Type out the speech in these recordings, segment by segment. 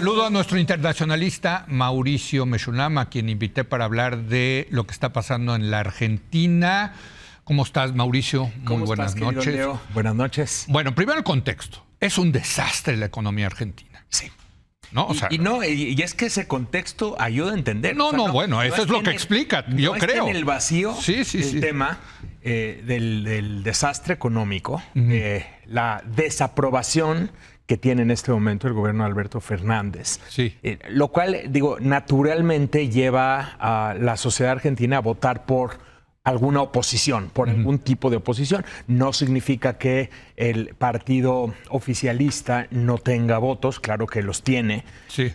Saludo a nuestro internacionalista Mauricio Meshulam, a quien invité para hablar de lo que está pasando en la Argentina. ¿Cómo estás, Mauricio? Muy buenas noches. Buenas noches. Bueno, primero el contexto. Es un desastre la economía argentina. Sí. ¿No? y, no, y es que ese contexto ayuda a entender. No, no, bueno, eso es, lo que explica, yo creo. en el vacío sí, el tema eh, del, desastre económico, eh, la desaprobación que tiene en este momento el gobierno de Alberto Fernández. Sí. Eh, lo cual, digo, naturalmente lleva a la sociedad argentina a votar por alguna oposición, por algún tipo de oposición. No significa que el partido oficialista no tenga votos, claro que los tiene.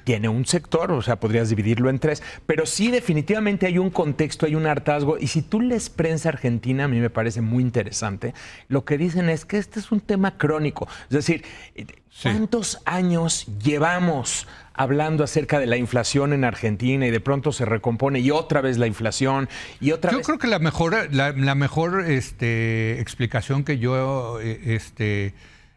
Tiene un sector, o sea, podrías dividirlo en tres, pero sí definitivamente hay un contexto, hay un hartazgo. Y si tú lees prensa argentina, a mí me parece muy interesante, lo que dicen es que este es un tema crónico. Es decir, eh, ¿cuántos años llevamos hablando acerca de la inflación en Argentina y de pronto se recompone y otra vez la inflación y otra yo creo que la mejor, la, mejor este, explicación que yo eh, este,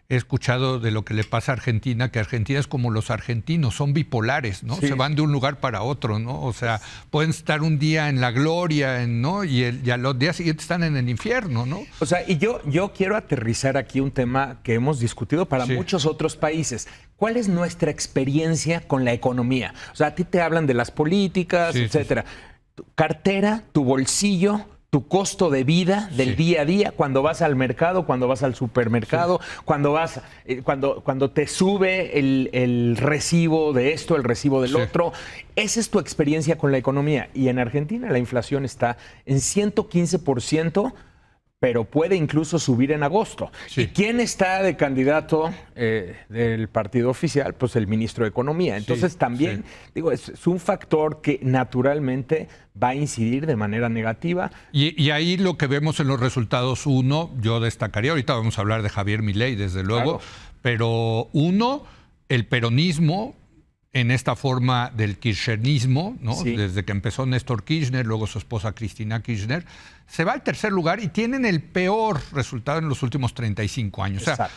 he escuchado de lo que le pasa a Argentina, que Argentina es como los argentinos, son bipolares, ¿no? Se van de un lugar para otro, ¿no? O sea, pueden estar un día en la gloria, ¿no? Y, el, ya los días siguientes están en el infierno, ¿no? O sea, y yo, yo quiero aterrizar aquí un tema que hemos discutido para muchos otros países. ¿Cuál es nuestra experiencia con la economía? O sea, a ti te hablan de las políticas, etcétera. Cartera, tu bolsillo, tu costo de vida del día a día cuando vas al mercado, cuando vas al supermercado, cuando vas, eh, cuando, cuando te sube el, recibo de esto, el recibo del otro. Esa es tu experiencia con la economía. Y en Argentina la inflación está en 115% pero puede incluso subir en agosto. ¿Y quién está de candidato eh, del partido oficial? Pues el ministro de Economía. Entonces también, digo, es, un factor que naturalmente va a incidir de manera negativa. Y, ahí lo que vemos en los resultados, uno, yo destacaría, ahorita vamos a hablar de Javier Milei, desde luego, pero uno, el peronismo en esta forma del kirchnerismo, desde que empezó Néstor Kirchner, luego su esposa Cristina Kirchner, se va al tercer lugar y tienen el peor resultado en los últimos 35 años. O sea,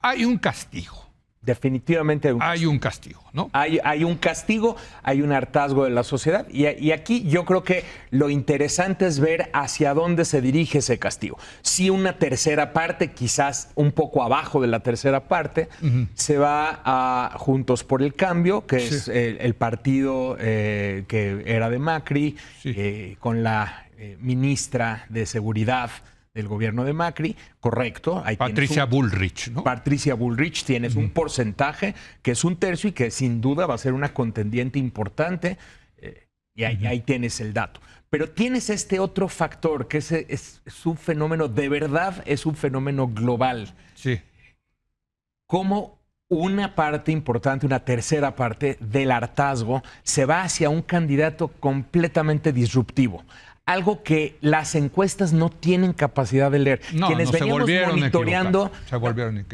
hay un castigo. Definitivamente hay un, castigo, ¿no? Hay, hay, un castigo, hay un hartazgo de la sociedad y, aquí yo creo que lo interesante es ver hacia dónde se dirige ese castigo. Si una tercera parte, quizás un poco abajo de la tercera parte, se va a Juntos por el Cambio, que es el, partido eh, que era de Macri, eh, con la eh, ministra de Seguridad del gobierno de Macri, correcto. Patricia Bullrich, ¿no? Patricia Bullrich, tienes un porcentaje que es un tercio y que sin duda va a ser una contendiente importante. Eh, y ahí, tienes el dato. Pero tienes este otro factor, que es, un fenómeno, de verdad es un fenómeno global. Sí. ¿Cómo una parte importante, una tercera parte del hartazgo se va hacia un candidato completamente disruptivo, algo que las encuestas no tienen capacidad de leer. Quienes veníamos monitoreando.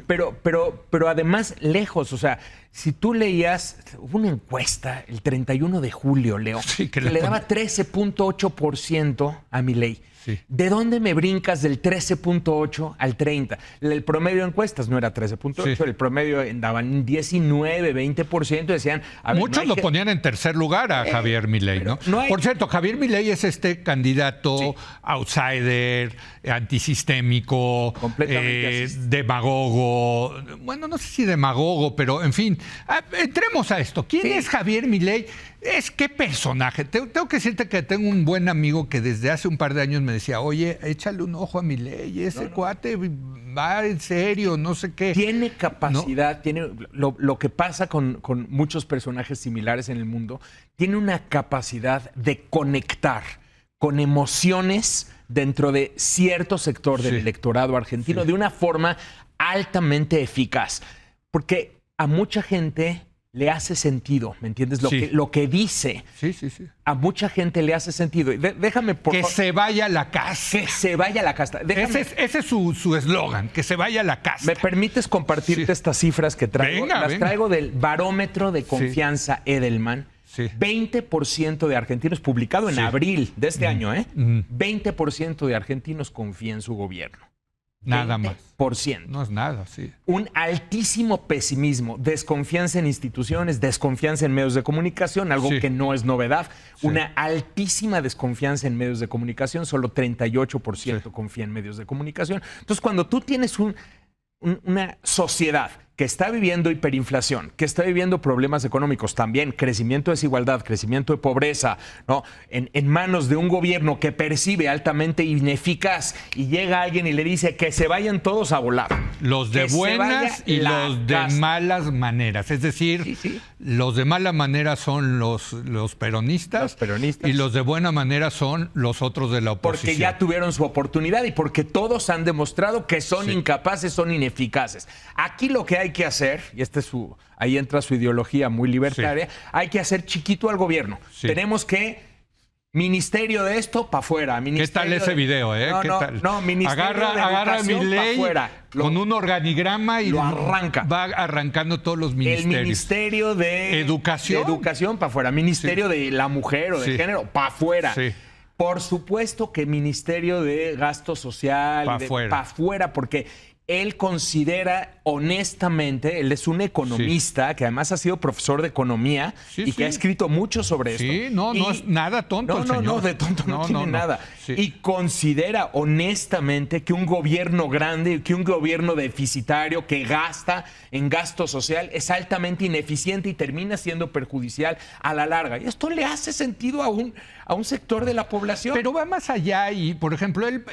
pero, pero, pero además, lejos, o sea, si tú leías, una encuesta el 31 de julio, Leo, que, le, le daba 13.8% a mi ley. ¿De dónde me brincas del 13.8 al 30? El promedio de encuestas no era 13.8, el promedio daban 19, 20%, decían... Muchos lo ponían en tercer lugar a eh, Javier Milei, ¿no? Por cierto, Javier Milei es este candidato outsider, antisistémico, eh, demagogo, bueno, no sé si demagogo, pero en fin, ah, entremos a esto. ¿Quién es Javier Milei? Es que personaje. Tengo que decirte que tengo un buen amigo que desde hace un par de años me decía, oye, échale un ojo a mi ley, ese cuate va en serio, no sé qué. Tiene capacidad, tiene lo, que pasa con, muchos personajes similares en el mundo, tiene una capacidad de conectar con emociones dentro de cierto sector del electorado argentino de una forma altamente eficaz. Porque a mucha gente le hace sentido, ¿me entiendes? Lo, que, lo que dice. A mucha gente le hace sentido. déjame por Que se vaya a la casa. Que se vaya a la casa. Ese es, su eslogan, que se vaya a la casa. ¿Me permites compartirte estas cifras que traigo? Las traigo del barómetro de confianza Edelman. Sí. 20% de argentinos, publicado en abril de este mm. año, ¿eh? 20% mm. de argentinos confía en su gobierno. Nada más. Por ciento. No es nada, sí. Un altísimo pesimismo, desconfianza en instituciones, desconfianza en medios de comunicación, algo que no es novedad. Una altísima desconfianza en medios de comunicación, solo 38% confía en medios de comunicación. Entonces, cuando tú tienes una sociedad que está viviendo hiperinflación, que está viviendo problemas económicos, también crecimiento de desigualdad, crecimiento de pobreza, ¿no? En, manos de un gobierno que percibe altamente ineficaz y llega alguien y le dice que se vayan todos a volar. Los de buenas y los de malas maneras. Es decir, los de mala manera son los, peronistas, y los de buena manera son los otros de la oposición. Porque ya tuvieron su oportunidad y porque todos han demostrado que son incapaces, son ineficaces. Aquí lo que hay que hacer, y este es su, ahí entra su ideología muy libertaria, hay que hacer chiquito al gobierno. Tenemos que Ministerio de esto para afuera. ¿Qué tal ese video, eh? No, ministerio agarra, agarra mi ley con un organigrama y lo arranca. Va arrancando todos los ministerios. El Ministerio de Educación. educación para afuera. Ministerio de la Mujer o de Género para afuera. Por supuesto que Ministerio de Gasto Social. Para Para afuera, porque él considera honestamente, él es un economista que además ha sido profesor de economía y que ha escrito mucho sobre esto. Sí, no, no es nada tonto. No, no, no, de tonto no, no tiene nada. Y considera honestamente que un gobierno grande, que un gobierno deficitario que gasta en gasto social es altamente ineficiente y termina siendo perjudicial a la larga. Y esto le hace sentido a un, a un sector de la población. Pero va más allá y, por ejemplo, él,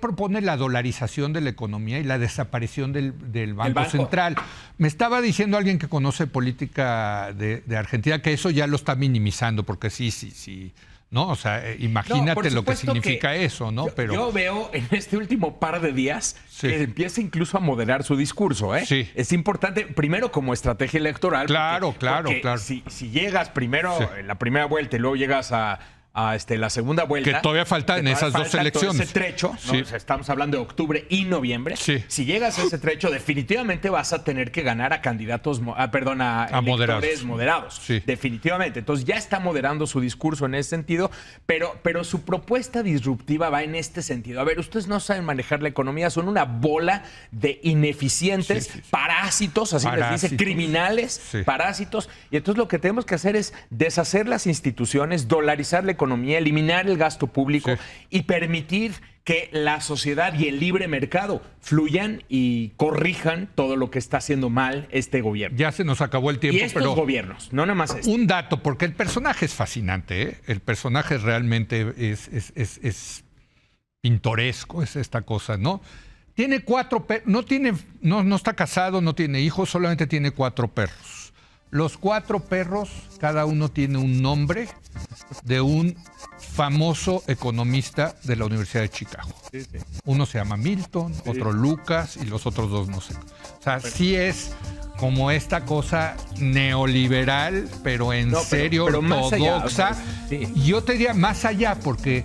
propone la dolarización de la economía y la desaparición del banco, Central. Me estaba diciendo alguien que conoce política de, Argentina que eso ya lo está minimizando, porque sí, sí, sí. ¿No? O sea, eh, imagínate lo que significa eso, ¿no? Yo, Pero... yo veo en este último par de días que empieza incluso a moderar su discurso, ¿eh? Sí. Es importante, primero como estrategia electoral. Claro, claro, claro. Si, llegas primero, en la primera vuelta y luego llegas a a este, la segunda vuelta. Que todavía falta en esas dos elecciones. Ese trecho, estamos hablando de octubre y noviembre. Si llegas a ese trecho, definitivamente vas a tener que ganar a candidatos, ah, perdón, a, a moderados. Definitivamente. Entonces ya está moderando su discurso en ese sentido, pero, pero su propuesta disruptiva va en este sentido. A ver, ustedes no saben manejar la economía, son una bola de ineficientes, parásitos, así les dice, criminales, parásitos. Y entonces lo que tenemos que hacer es deshacer las instituciones, dolarizar eliminar el gasto público y permitir que la sociedad y el libre mercado fluyan y corrijan todo lo que está haciendo mal este gobierno. Ya se nos acabó el tiempo. Y pero gobiernos, no nada más este. Un dato, porque el personaje es fascinante, ¿eh? el personaje realmente es, es, pintoresco, es esta cosa, ¿no? Tiene cuatro perros, no, tiene, no, no está casado, no tiene hijos, solamente tiene cuatro perros. Los cuatro perros, cada uno tiene un nombre de un famoso economista de la Universidad de Chicago. Uno se llama Milton, otro Lucas y los otros dos no sé. O sea, sí es como esta cosa neoliberal, pero en serio ortodoxa. yo te diría más allá, porque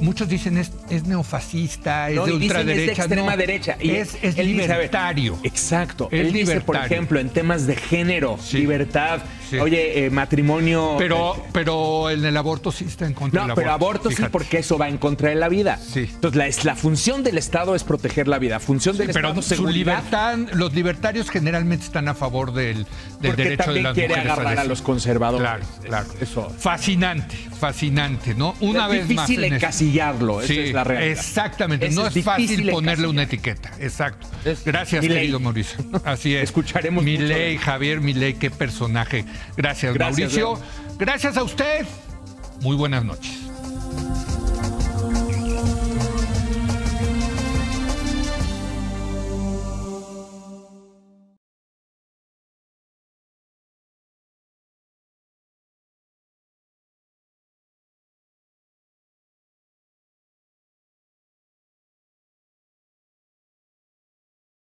muchos dicen es, es neofascista, es de ultraderecha. Es extrema derecha. Y es, libertario. exacto. Es él libertario. dice, por ejemplo, en temas de género, libertad, Oye, eh, matrimonio. Pero, eh, pero en el aborto sí está en contra no, del aborto. No, pero aborto sí, porque eso va en contra de la vida. Sí. Entonces, la, es, la función del Estado es proteger la vida. Función del Estado pero Su libertad, los libertarios generalmente están a favor del, derecho de las mujeres. quiere agarrar a, los conservadores. Claro, claro. Eso. Fascinante, fascinante, ¿no? Una vez más. Es difícil encasillarlo, esa es la realidad. Exactamente, no es, fácil ponerle una etiqueta. Exacto. Gracias, querido Mauricio. Así es. Escucharemos. Miley, Javier Miley, qué personaje Gracias, Mauricio. gracias a usted. Muy buenas noches.